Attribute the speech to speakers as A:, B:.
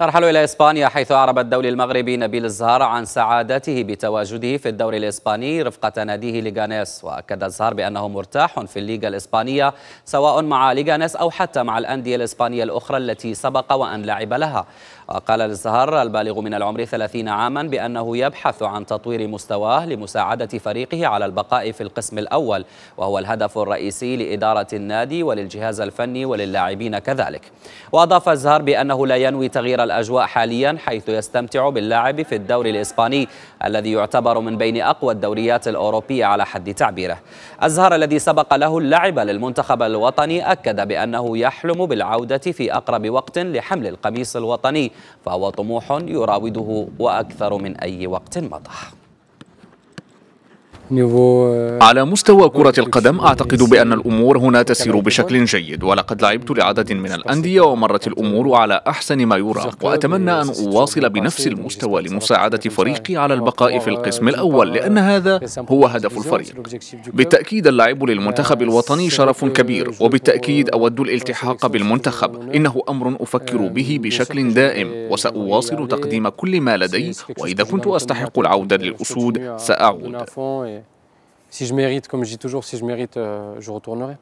A: نرحل إلى إسبانيا حيث أعرب الدولي المغربي نبيل الزهار عن سعادته بتواجده في الدوري الإسباني رفقة ناديه ليغانيس وأكد الزهار بأنه مرتاح في الليغا الإسبانية سواء مع ليغانيس أو حتى مع الأندية الإسبانية الأخرى التي سبق وأن لعب لها وقال الزهار البالغ من العمر 30 عاما بأنه يبحث عن تطوير مستواه لمساعدة فريقه على البقاء في القسم الأول وهو الهدف الرئيسي لإدارة النادي وللجهاز الفني وللاعبين كذلك وأضاف الزهار بأنه لا ينوي تغيير الأجواء حاليا حيث يستمتع باللاعب في الدوري الإسباني الذي يعتبر من بين أقوى الدوريات الأوروبية على حد تعبيره أزهر الذي سبق له اللعب للمنتخب الوطني أكد بأنه يحلم بالعودة في أقرب وقت لحمل القميص الوطني فهو طموح يراوده وأكثر من أي وقت مضى
B: على مستوى كرة القدم أعتقد بأن الأمور هنا تسير بشكل جيد ولقد لعبت لعدد من الأندية ومرت الأمور على أحسن ما يرام وأتمنى أن أواصل بنفس المستوى لمساعدة فريقي على البقاء في القسم الأول لأن هذا هو هدف الفريق بالتأكيد اللعب للمنتخب الوطني شرف كبير وبالتأكيد أود الالتحاق بالمنتخب إنه أمر أفكر به بشكل دائم وسأواصل تقديم كل ما لدي وإذا كنت أستحق العودة للأسود سأعود si je mérite, comme je dis toujours, si je mérite, euh, je retournerai.